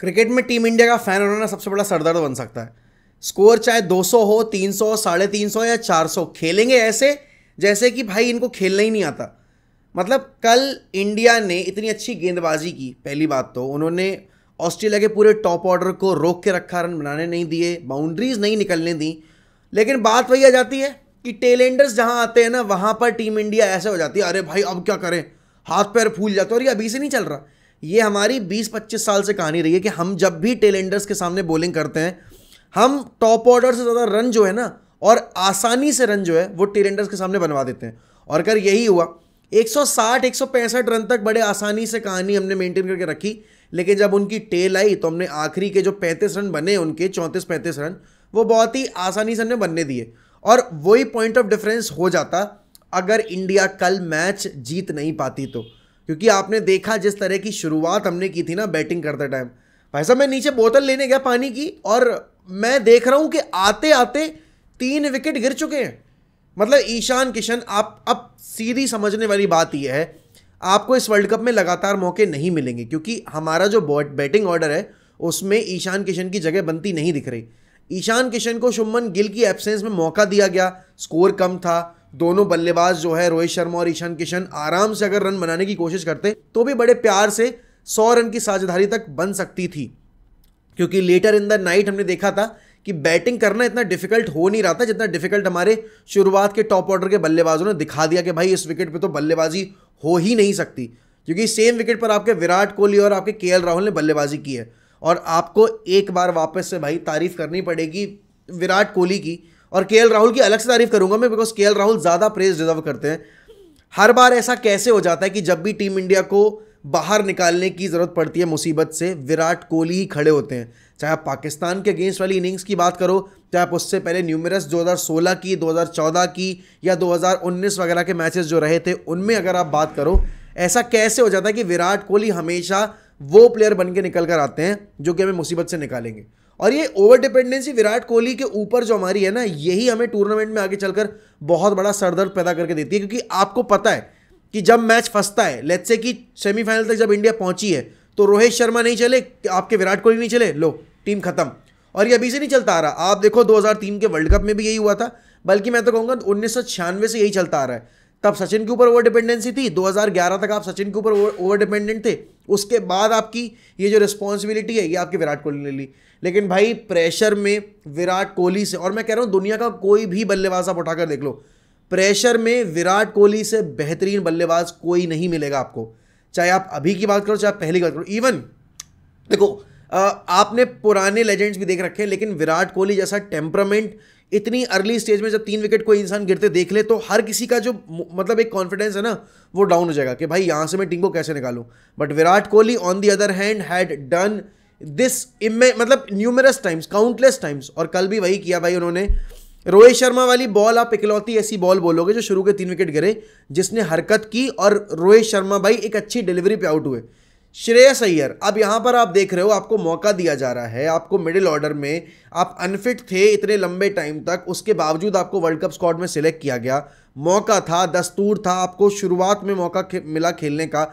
cricket में team India का fan होना सबसे बड़ा सरदर्द बन सकता है स्कोर चाहे 200 हो 300 साढ़े तीन सौ या 400 खेलेंगे ऐसे जैसे कि भाई इनको खेलना ही नहीं आता मतलब कल इंडिया ने इतनी अच्छी गेंदबाजी की पहली बात तो उन्होंने ऑस्ट्रेलिया के पूरे टॉप ऑर्डर को रोक के रखा रन बनाने नहीं दिए बाउंड्रीज नहीं निकलने दी लेकिन बात वही आ जाती है कि टेलेंडर्स जहाँ आते हैं ना वहाँ पर टीम इंडिया ऐसे हो जाती है अरे भाई अब क्या करें हाथ पैर फूल जाते और ये अभी से नहीं चल रहा ये हमारी 20-25 साल से कहानी रही है कि हम जब भी टेलेंडर्स के सामने बॉलिंग करते हैं हम टॉप ऑर्डर से ज़्यादा रन जो है ना और आसानी से रन जो है वो टेलेंडर्स के सामने बनवा देते हैं और अगर यही हुआ 160 165 रन तक बड़े आसानी से कहानी हमने मेंटेन करके रखी लेकिन जब उनकी टेल आई तो हमने आखिरी के जो पैंतीस रन बने उनके चौंतीस पैंतीस रन वो बहुत ही आसानी से हमने बनने दिए और वही पॉइंट ऑफ डिफरेंस हो जाता अगर इंडिया कल मैच जीत नहीं पाती तो क्योंकि आपने देखा जिस तरह की शुरुआत हमने की थी ना बैटिंग करते टाइम भाई साहब मैं नीचे बोतल लेने गया पानी की और मैं देख रहा हूँ कि आते आते तीन विकेट गिर चुके हैं मतलब ईशान किशन आप अब सीधी समझने वाली बात यह है आपको इस वर्ल्ड कप में लगातार मौके नहीं मिलेंगे क्योंकि हमारा जो बैटिंग ऑर्डर है उसमें ईशान किशन की जगह बनती नहीं दिख रही ईशान किशन को शुभमन गिल की एब्सेंस में मौका दिया गया स्कोर कम था दोनों बल्लेबाज जो है रोहित शर्मा और ईशान किशन आराम से अगर रन बनाने की कोशिश करते तो भी बड़े प्यार से सौ रन की साझेदारी तक बन सकती थी क्योंकि लेटर इन द नाइट हमने देखा था कि बैटिंग करना इतना डिफिकल्ट हो नहीं रहा था जितना डिफिकल्ट हमारे शुरुआत के टॉप ऑर्डर के बल्लेबाजों ने दिखा दिया कि भाई इस विकेट पे तो बल्लेबाजी हो ही नहीं सकती क्योंकि सेम विकेट पर आपके विराट कोहली और आपके के राहुल ने बल्लेबाजी की है और आपको एक बार वापस से भाई तारीफ करनी पड़ेगी विराट कोहली की और के राहुल की अलग से तारीफ करूंगा मैं बिकॉज के राहुल ज़्यादा प्रेज डिजर्व करते हैं हर बार ऐसा कैसे हो जाता है कि जब भी टीम इंडिया को बाहर निकालने की ज़रूरत पड़ती है मुसीबत से विराट कोहली ही खड़े होते हैं चाहे आप पाकिस्तान के अगेंस्ट वाली इनिंग्स की बात करो चाहे आप उससे पहले न्यूमरस 2016 की 2014 की या 2019 वगैरह के मैचेस जो रहे थे उनमें अगर आप बात करो ऐसा कैसे हो जाता है कि विराट कोहली हमेशा वो प्लेयर बन के निकल कर आते हैं जो कि हमें मुसीबत से निकालेंगे और ये ओवर डिपेंडेंसी विराट कोहली के ऊपर जो हमारी है ना यही हमें टूर्नामेंट में आगे चलकर बहुत बड़ा सरदर्द पैदा करके देती है क्योंकि आपको पता है कि जब मैच फंसता है लेट्स से कि सेमीफाइनल तक जब इंडिया पहुंची है तो रोहित शर्मा नहीं चले आपके विराट कोहली नहीं चले लो टीम खत्म और ये अभी से नहीं चलता आ रहा आप देखो 2003 के वर्ल्ड कप में भी यही हुआ था बल्कि मैं तो कहूँगा उन्नीस से यही चलता आ रहा है तब सचिन के ऊपर ओवर डिपेंडेंसी थी 2011 तक आप सचिन के ऊपर ओवर डिपेंडेंट थे उसके बाद आपकी ये जो रिस्पॉन्सिबिलिटी है ये आपकी विराट कोहली ने ली लेकिन भाई प्रेशर में विराट कोहली से और मैं कह रहा हूँ दुनिया का कोई भी बल्लेबाज आप उठाकर देख लो प्रेशर में विराट कोहली से बेहतरीन बल्लेबाज कोई नहीं मिलेगा आपको चाहे आप अभी की बात करो चाहे आप की बात करो इवन देखो आपने पुराने लेजेंड्स भी देख रखे हैं लेकिन विराट कोहली जैसा टेम्परामेंट इतनी अर्ली स्टेज में जब तीन विकेट कोई इंसान गिरते देख ले तो हर किसी का जो मतलब एक कॉन्फिडेंस है ना वो डाउन हो जाएगा कि भाई यहाँ से मैं टीम को कैसे निकालूँ but Virat Kohli on the other hand had done this इमे मतलब न्यूमरस टाइम्स काउंटलेस टाइम्स और कल भी वही किया भाई उन्होंने रोहित शर्मा वाली बॉल आप इकलौती ऐसी बॉल बोलोगे जो शुरू के तीन विकेट गिरे जिसने हरकत की और रोहित शर्मा भाई एक अच्छी डिलीवरी पे आउट हुए श्रेयस अय्यर अब यहाँ पर आप देख रहे हो आपको मौका दिया जा रहा है आपको मिडिल ऑर्डर में आप अनफिट थे इतने लंबे टाइम तक उसके बावजूद आपको वर्ल्ड कप स्क्वाड में सिलेक्ट किया गया मौका था दस्तूर था आपको शुरुआत में मौका खे, मिला खेलने का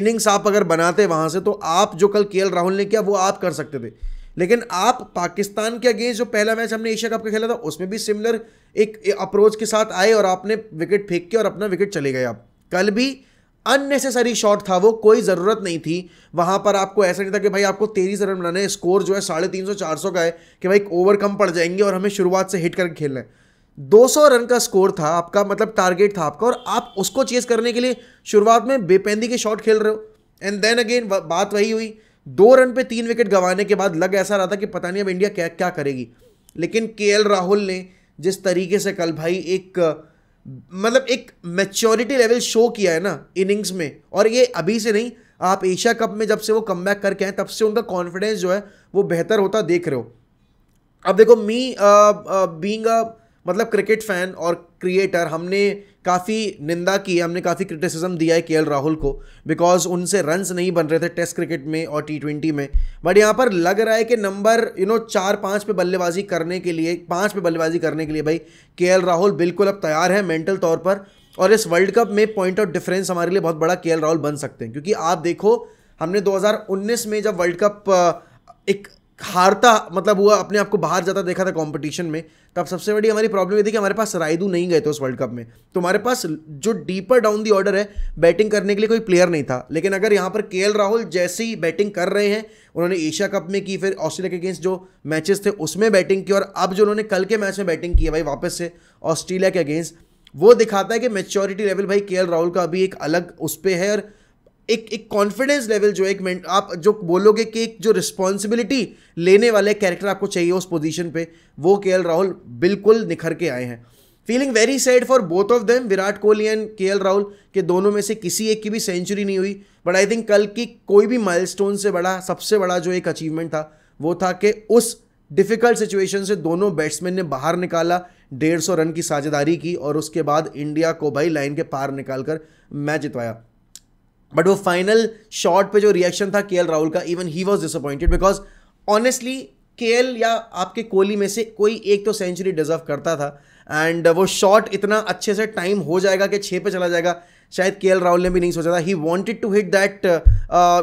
इनिंग्स आप अगर बनाते वहाँ से तो आप जो कल के राहुल ने किया वो आप कर सकते थे लेकिन आप पाकिस्तान के अगेंस्ट जो पहला मैच हमने एशिया कप का खेला था उसमें भी सिमिलर एक अप्रोच के साथ आए और आपने विकेट फेंक के और अपना विकेट चले गए आप कल भी अननेसेसरी शॉट था वो कोई ज़रूरत नहीं थी वहाँ पर आपको ऐसा नहीं था कि भाई आपको तेईस रन बनाने स्कोर जो है साढ़े तीन सौ चार सौ का है कि भाई ओवर कम पड़ जाएंगे और हमें शुरुआत से हिट करके खेलना है दो सौ रन का स्कोर था आपका मतलब टारगेट था आपका और आप उसको चेज करने के लिए शुरुआत में बेपेंदी के शॉट खेल रहे हो एंड देन अगेन बात वही हुई दो रन पे तीन विकेट गंवाने के बाद लग ऐसा रहा था कि पता नहीं अब इंडिया क्या क्या करेगी लेकिन के राहुल ने जिस तरीके से कल भाई एक मतलब एक मेच्योरिटी लेवल शो किया है ना इनिंग्स में और ये अभी से नहीं आप एशिया कप में जब से वो कम बैक करके आए तब से उनका कॉन्फिडेंस जो है वो बेहतर होता देख रहे हो अब देखो मी बींग uh, uh, मतलब क्रिकेट फ़ैन और क्रिएटर हमने काफ़ी निंदा की हमने काफ़ी क्रिटिसिज्म दिया है के राहुल को बिकॉज उनसे रन्स नहीं बन रहे थे टेस्ट क्रिकेट में और टी ट्वेंटी में बट यहाँ पर लग रहा है कि नंबर यू नो चार पाँच पे बल्लेबाजी करने के लिए पाँच पे बल्लेबाजी करने के लिए भाई के राहुल बिल्कुल अब तैयार है मेंटल तौर पर और इस वर्ल्ड कप में पॉइंट ऑफ डिफरेंस हमारे लिए बहुत बड़ा के राहुल बन सकते हैं क्योंकि आप देखो हमने 2019 में जब वर्ल्ड कप एक हारता मतलब हुआ अपने आप को बाहर जाता देखा था कंपटीशन में तब सबसे बड़ी हमारी प्रॉब्लम ये थी कि हमारे पास रायदू नहीं गए थे उस वर्ल्ड कप में तो हमारे पास जो डीपर डाउन दी ऑर्डर है बैटिंग करने के लिए कोई प्लेयर नहीं था लेकिन अगर यहाँ पर के राहुल जैसे ही बैटिंग कर रहे हैं उन्होंने एशिया कप में की फिर ऑस्ट्रेलिया के अगेंस्ट जो मैचेस थे उसमें बैटिंग की और अब जो उन्होंने कल के मैच में बैटिंग की है भाई वापस से ऑस्ट्रेलिया के अगेंस्ट वो दिखाता है कि मेच्योरिटी लेवल भाई के राहुल का अभी एक अलग उस पर है और एक एक कॉन्फिडेंस लेवल जो एक आप जो बोलोगे कि एक जो रिस्पॉन्सिबिलिटी लेने वाले कैरेक्टर आपको चाहिए उस पोजीशन पे वो के राहुल बिल्कुल निखर के आए हैं feeling very sad for both of them Virat Kohli and K Rahul के दोनों में से किसी एक की भी सेंचुरी नहीं हुई बट आई थिंक कल की कोई भी माइल से बड़ा सबसे बड़ा जो एक अचीवमेंट था वो था कि उस डिफिकल्ट सिचुएशन से दोनों बैट्समैन ने बाहर निकाला डेढ़ सौ रन की साझेदारी की और उसके बाद इंडिया को भाई लाइन के पार निकाल कर मैच जितवाया बट वो फाइनल शॉट पे जो रिएक्शन था के राहुल का even he was disappointed because honestly के या आपके कोहली में से कोई एक तो सेंचुरी डिजर्व करता था एंड वो शॉट इतना अच्छे से टाइम हो जाएगा कि छः पे चला जाएगा शायद के राहुल ने भी नहीं सोचा था he wanted to hit that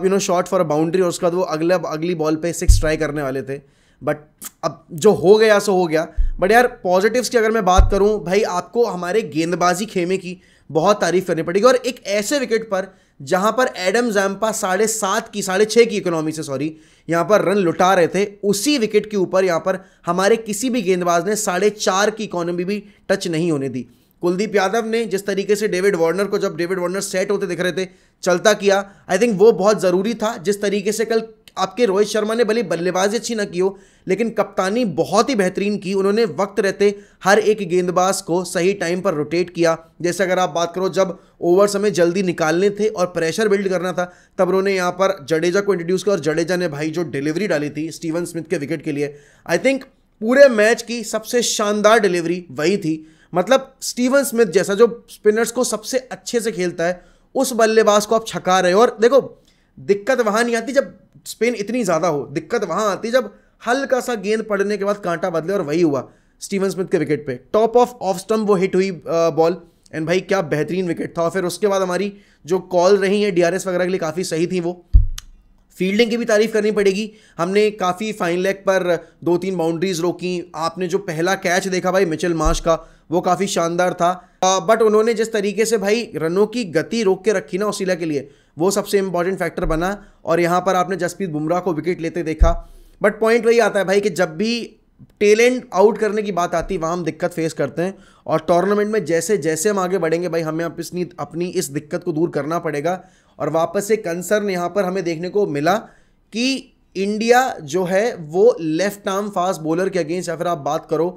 you know shot for a boundary और उसके बाद वो अगले अगली बॉल पे सिक्स ट्राई करने वाले थे बट अब जो हो गया सो हो गया बट यार पॉजिटिव्स की अगर मैं बात करूं भाई आपको हमारे गेंदबाजी खेमे की बहुत तारीफ करनी पड़ेगी और एक ऐसे विकेट पर जहां पर एडम जैम्पा साढ़े सात की साढ़े छः की इकोनॉमी से सॉरी यहां पर रन लुटा रहे थे उसी विकेट के ऊपर यहां पर हमारे किसी भी गेंदबाज ने साढ़े चार की इकोनॉमी भी टच नहीं होने दी कुलदीप यादव ने जिस तरीके से डेविड वार्नर को जब डेविड वार्नर सेट होते दिख रहे थे चलता किया आई थिंक वो बहुत ज़रूरी था जिस तरीके से कल आपके रोहित शर्मा ने भले बल्लेबाजी अच्छी ना की हो लेकिन कप्तानी बहुत ही बेहतरीन की उन्होंने वक्त रहते हर एक गेंदबाज को सही टाइम पर रोटेट किया जैसे अगर आप बात करो जब ओवर्स हमें जल्दी निकालने थे और प्रेशर बिल्ड करना था तब उन्होंने यहाँ पर जडेजा को इंट्रोड्यूस किया और जडेजा ने भाई जो डिलीवरी डाली थी स्टीवन स्मिथ के विकेट के लिए आई थिंक पूरे मैच की सबसे शानदार डिलीवरी वही थी मतलब स्टीवन स्मिथ जैसा जो स्पिनर्स को सबसे अच्छे से खेलता है उस बल्लेबाज को आप छका रहे हो और देखो दिक्कत वहां नहीं आती जब स्पिन इतनी ज़्यादा हो दिक्कत वहाँ आती जब हल्का सा गेंद पड़ने के बाद कांटा बदले और वही हुआ स्टीवन स्मिथ के विकेट पे टॉप ऑफ ऑफ स्टम्प वो हिट हुई बॉल एंड भाई क्या बेहतरीन विकेट था और फिर उसके बाद हमारी जो कॉल रही है डीआरएस वगैरह के लिए काफ़ी सही थी वो फील्डिंग की भी तारीफ करनी पड़ेगी हमने काफ़ी फाइन लेग पर दो तीन बाउंड्रीज रोकी आपने जो पहला कैच देखा भाई मिचेल माश का वो काफ़ी शानदार था बट उन्होंने जिस तरीके से भाई रनों की गति रोक के रखी ना उसीला के लिए वो सबसे इंपॉर्टेंट फैक्टर बना और यहाँ पर आपने जसप्रीत बुमराह को विकेट लेते देखा बट पॉइंट वही आता है भाई कि जब भी टेलेंट आउट करने की बात आती है वहाँ हम दिक्कत फेस करते हैं और टूर्नामेंट में जैसे जैसे हम आगे बढ़ेंगे भाई हमें अपनी अपनी इस दिक्कत को दूर करना पड़ेगा और वापस से कंसर्न यहाँ पर हमें देखने को मिला कि इंडिया जो है वो लेफ्ट आर्म फास्ट बॉलर के अगेंस्ट या फिर आप बात करो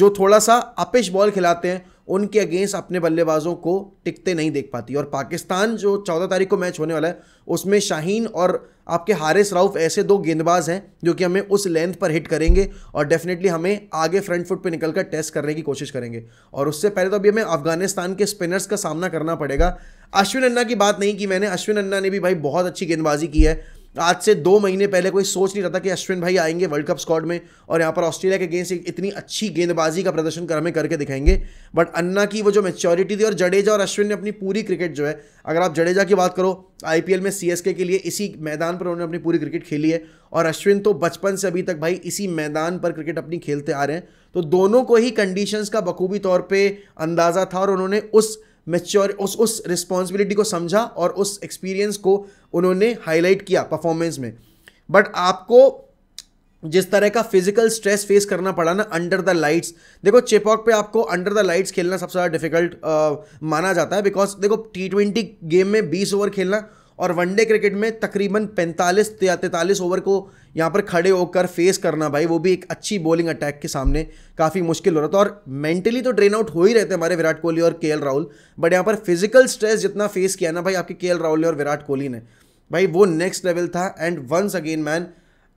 जो थोड़ा सा अपिश बॉल खिलाते हैं उनके अगेंस्ट अपने बल्लेबाजों को टिकते नहीं देख पाती और पाकिस्तान जो चौदह तारीख को मैच होने वाला है उसमें शाहीन और आपके हारिस राउफ ऐसे दो गेंदबाज हैं जो कि हमें उस लेंथ पर हिट करेंगे और डेफिनेटली हमें आगे फ्रंट फुट पे निकलकर टेस्ट करने की कोशिश करेंगे और उससे पहले तो अभी हमें अफगानिस्तान के स्पिनर्स का सामना करना पड़ेगा अश्विन अन्ना की बात नहीं की मैंने अश्विन अन्ना ने भी भाई बहुत अच्छी गेंदबाजी की है आज से दो महीने पहले कोई सोच नहीं रहा था कि अश्विन भाई आएंगे वर्ल्ड कप स्क्वाड में और यहाँ पर ऑस्ट्रेलिया के अगेंस्ट इतनी अच्छी गेंदबाजी का प्रदर्शन कर हमें करके दिखाएंगे बट अन्ना की वो जो मेच्योरिटी थी और जडेजा और अश्विन ने अपनी पूरी क्रिकेट जो है अगर आप जडेजा की बात करो आई में सी के लिए इसी मैदान पर उन्होंने अपनी पूरी क्रिकेट खेली है और अश्विन तो बचपन से अभी तक भाई इसी मैदान पर क्रिकेट अपनी खेलते आ रहे हैं तो दोनों को ही कंडीशंस का बखूबी तौर पे अंदाज़ा था और उन्होंने उस मेच्योर उस उस रिस्पॉन्सिबिलिटी को समझा और उस एक्सपीरियंस को उन्होंने हाईलाइट किया परफॉर्मेंस में बट आपको जिस तरह का फिजिकल स्ट्रेस फेस करना पड़ा ना अंडर द लाइट्स देखो चेपॉक पे आपको अंडर द लाइट्स खेलना सबसे ज़्यादा डिफिकल्ट माना जाता है बिकॉज देखो टी ट्वेंटी गेम में बीस ओवर खेलना और वनडे क्रिकेट में तकरीबन पैंतालीस या तैंतालीस ओवर को यहाँ पर खड़े होकर फेस करना भाई वो भी एक अच्छी बॉलिंग अटैक के सामने काफ़ी मुश्किल हो रहा था और मेंटली तो ड्रेन आउट हो ही रहते हमारे विराट कोहली और के राहुल बट यहाँ पर फिजिकल स्ट्रेस जितना फेस किया ना भाई आपके के राहुल ने और विराट कोहली ने भाई वो नेक्स्ट लेवल था एंड वंस अगेन मैन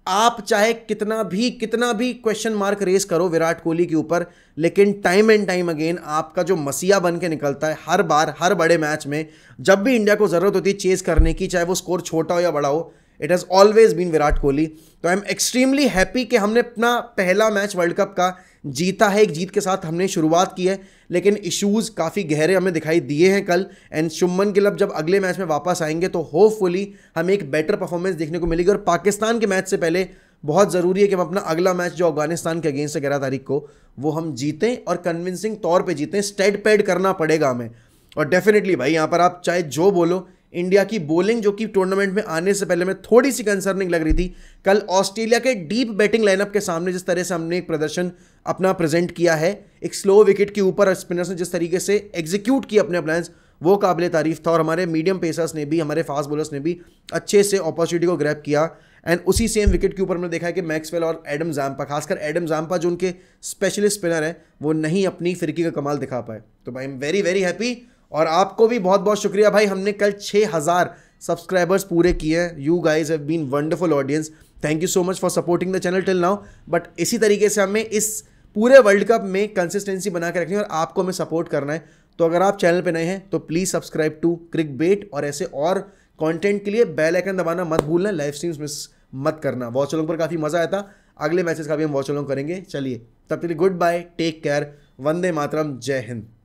आप चाहे कितना भी कितना भी क्वेश्चन मार्क रेस करो विराट कोहली के ऊपर लेकिन टाइम एंड टाइम अगेन आपका जो मसीहा बन के निकलता है हर बार हर बड़े मैच में जब भी इंडिया को ज़रूरत होती है चेज़ करने की चाहे वो स्कोर छोटा हो या बड़ा हो it has always been Virat Kohli तो आई एम एक्सट्रीमली हैप्पी कि हमने अपना पहला मैच वर्ल्ड कप का जीता है एक जीत के साथ हमने शुरुआत की है लेकिन इश्यूज़ काफ़ी गहरे हमें दिखाई दिए हैं कल एंड शुमन गिलब जब अगले मैच में वापस आएंगे तो होपफुली हमें एक बेटर परफॉर्मेंस देखने को मिलेगी और पाकिस्तान के मैच से पहले बहुत ज़रूरी है कि हम अपना अगला मैच जो अफगानिस्तान के अगेंस्ट है ग्यारह तारीख को वो हम जीतें और कन्विंसिंग तौर पर जीतें स्टेड पैड करना पड़ेगा हमें और डेफिनेटली भाई यहाँ पर आप चाहे जो बोलो इंडिया की बॉलिंग जो कि टूर्नामेंट में आने से पहले में थोड़ी सी कंसर्निंग लग रही थी कल ऑस्ट्रेलिया के डीप बैटिंग लाइनअप के सामने जिस तरह से हमने एक प्रदर्शन अपना प्रेजेंट किया है एक स्लो विकेट के ऊपर स्पिनर्स ने जिस तरीके से एग्जीक्यूट किया अपने प्लान्स वो काबिल तारीफ था और हमारे मीडियम पेसर्स ने भी हमारे फास्ट बॉलर्स ने भी अच्छे से अपॉर्चुनिटी को ग्रैप किया एंड उसी सेम विकेट के ऊपर हमने देखा है कि मैक्सवेल और एडम जाम्पा खासकर एडम जाम्पा जो उनके स्पेशलिस्ट स्पिनर हैं वो नहीं अपनी फिरकी का कमाल दिखा पाए तो भाई एम वेरी वेरी हैप्पी और आपको भी बहुत बहुत शुक्रिया भाई हमने कल छः हज़ार सब्सक्राइबर्स पूरे किए हैं you guys have been wonderful audience thank you so much for supporting the channel till now but इसी तरीके से हमें इस पूरे वर्ल्ड कप में कंसिस्टेंसी बना के रखनी है और आपको हमें सपोर्ट करना है तो अगर आप चैनल पे नए हैं तो please subscribe to Crick Bet और ऐसे और कंटेंट के लिए बेल आइकन दबाना मत भूलना लाइव स्ट्रीम्स मिस मत करना वॉच अलॉन्ग पर काफ़ी मज़ा आया था अगले मैचेस का भी हम वॉच अलॉन्ग करेंगे चलिए तब तक गुड बाय टेक केयर वंदे मातरम जय हिंद